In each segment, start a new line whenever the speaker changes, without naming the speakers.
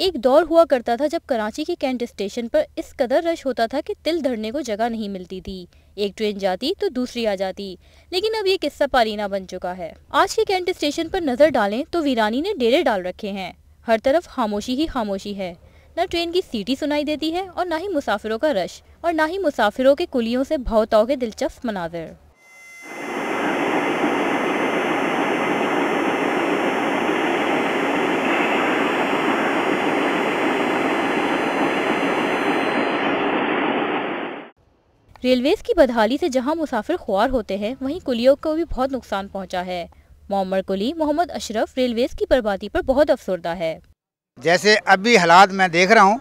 एक दौर हुआ करता था जब कराची के कैंट स्टेशन पर इस कदर रश होता था कि तिल धरने को जगह नहीं मिलती थी एक ट्रेन जाती तो दूसरी आ जाती लेकिन अब ये किस्सा पारीना बन चुका है आज के कैंट स्टेशन पर नजर डालें तो वीरानी ने डेरे डाल रखे हैं हर तरफ खामोशी ही खामोशी है न ट्रेन की सीटी सुनाई देती है और न ही मुसाफिरों का रश और न ही मुसाफिरों के कुलियों से भावताओं के दिलचस्प मनाजर रेलवेज की बदहाली से जहां मुसाफिर खुआर होते हैं वहीं कुलियों को भी बहुत नुकसान पहुंचा है मोहम्मद कुली मोहम्मद अशरफ रेलवेज की बर्बादी पर बहुत अफसरदा
है जैसे अभी हालात मैं देख रहा हूँ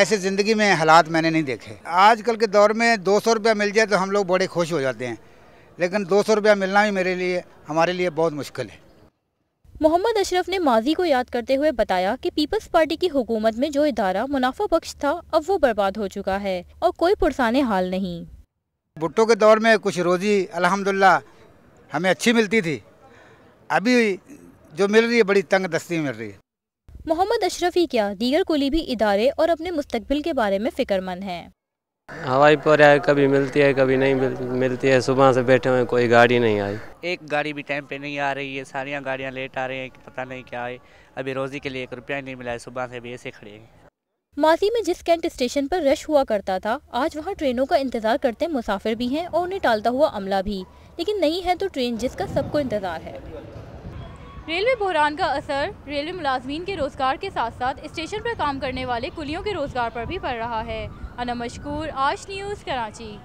ऐसे ज़िंदगी में हालात मैंने नहीं देखे आजकल के दौर में दो सौ रुपया मिल जाए तो हम लोग बड़े खुश हो जाते हैं लेकिन दो सौ रुपया मिलना भी मेरे लिए हमारे लिए बहुत मुश्किल है
मोहम्मद अशरफ ने माजी को याद करते हुए बताया कि पीपल्स पार्टी की हुकूमत में जो इदारा मुनाफा बख्श था अब वो बर्बाद हो चुका है और कोई पुरसाने हाल नहीं
भुट्टो के दौर में कुछ रोज़ी अलहमदिल्ला हमें अच्छी मिलती थी अभी जो मिल रही है बड़ी तंग दस्ती मिल रही है
मोहम्मद अशरफी क्या दीगर कोली भी इदारे और अपने मुस्तबिल के बारे में फ़िक्रमंद हैं
हवाई पर आए कभी मिलती है कभी नहीं मिलती है सुबह से बैठे हुए कोई गाड़ी नहीं
आई एक गाड़ी भी टाइम पे नहीं आ रही है सारियाँ गाड़ियाँ लेट आ रही हैं पता नहीं क्या है अभी रोज़ी के लिए एक रुपया नहीं मिला है सुबह से भी ऐसे खड़े हैं
माजी में जिस कैंट स्टेशन पर रश हुआ करता था आज वहाँ ट्रेनों का इंतज़ार करते मुसाफिर भी हैं और उन्हें टालता हुआ अमला भी लेकिन नहीं है तो ट्रेन जिसका सबको इंतज़ार है रेलवे बहरान का असर रेलवे मुलाजमीन के रोज़गार के साथ साथ स्टेशन पर काम करने वाले कुलियों के रोज़गार पर भी पड़ रहा है अनम मशकूर आज न्यूज़ कराची